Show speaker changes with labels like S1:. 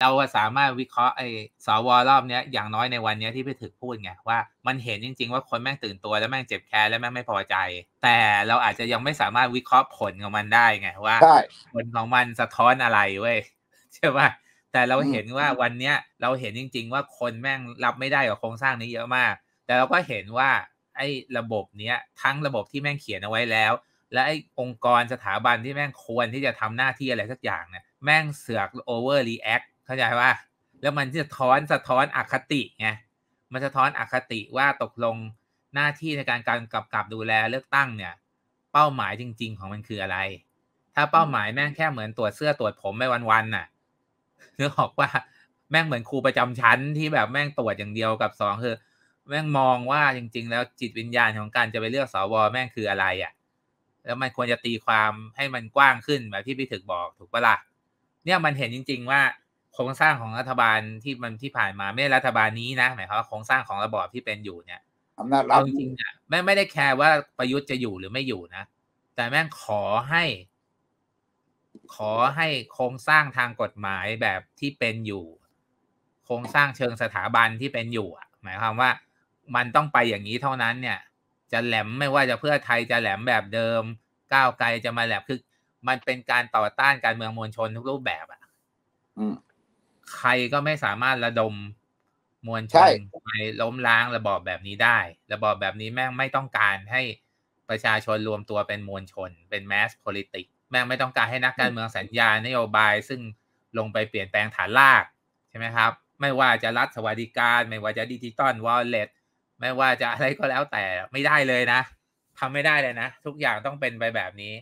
S1: เราสามารถวิเคราะห์ไอ้สวรอบเนี้ยอย่างน้อยในวันเนี้ยที่พี่ถึกพูดไงว่ามันเห็นจริง ๆ ว่าคนแม่งตื่นตัวแล้วแม่งเจ็บแค้นแล้วแม่งไม่พอใจ แต่เราอาจจะยังไม่สามารถวิเคราะห์ผลของมันได้ไงว่าผลของมันสะท้อนอะไรเว้ยใช่ป่ะแต่เราเห็นว่าวันเนี้ย เราเห็นจริง ๆ ว่าคนแม่งรับไม่ได้กับโครงสร้างนี้เยอะมาก แต่เราก็เห็นว่า ไอ้ระบบเนี้ย ทั้งระบบที่แม่งเขียนเอาไว้แล้ว และไอ้องค์กรสถาบันที่แม่งควรที่จะทำหน้าที่อะไรสักอย่างเนี่ยแม่งเสือกโอเวอร์รีแอคเข้าใจว่า แล้วมันจะท้อนสะท้อนอคติไงมันจะท้อนอคติว่าตกลงหน้าที่ในการการกำกับดูแลเลือกตั้งเนี่ย เป้าหมายจริง ๆ ของมันคืออะไร ถ้าเป้าหมายแม่งแค่เหมือนตรวจเสื้อตรวจผมไปวันๆน่ะนึกออกว่าแม่งเหมือนครูประจำชั้นที่แบบแม่งตรวจอย่างเดียวกับสองคือแม่งมองว่าจริง ๆ แล้วจิตวิญญาณของการจะไปเลือกสวแม่งคืออะไรอะ่ะแล้วมันควรจะตีความให้มันกว้างขึ้นแบบที่พี่ถึกบอก ถูกปะละ่ะเนี่ยมันเห็นจริงๆว่าโครงสร้างของรัฐบาลที่มันที่ผ่านมาไม่ได้รัฐบาลนี้นะหมายความว่าโครงสร้างของระบอบที่เป็นอยู่เนี่ยอำนาจรัฐจริงๆเนี่ยไม่ไม่ได้แคร์ว่าประยุทธ์จะอยู่หรือไม่อยู่นะแต่แม่งขอให้ ขอให้โครงสร้างทางกฎหมายแบบที่เป็นอยู่ โครงสร้างเชิงสถาบันที่เป็นอยู่อะหมายความว่า มันต้องไปอย่างนี้เท่านั้น เนี่ย จะแหลมไม่ว่าจะเพื่อไทยจะแหลมแบบเดิม ก้าวไกลจะมาแหลมคือมันเป็นการต่อต้านการเมืองมวลชนทุกรูปแบบอ่ะใครก็ไม่สามารถระดมมวลชนไปล้มล้างระบอบแบบนี้ได้ ระบอบแบบนี้แม่งไม่ต้องการให้ประชาชนรวมตัวเป็นมวลชนเป็นแมส p o l i t i c แม่งไม่ต้องการให้นักการเมืองสัญญานโยบาย ซึ่งลงไปเปลี่ยนแปลงฐานราก ใช่ไหมครับ ไม่ว่าจะรัฐสวัสดิการไม่ว่าจะดิจิตอลวอลเล็ตไม่ว่าจะอะไรก็แล้วแต่ไม่ได้เลยนะ ทำไม่ได้เลยนะ ทุกอย่างต้องเป็นไปแบบนี้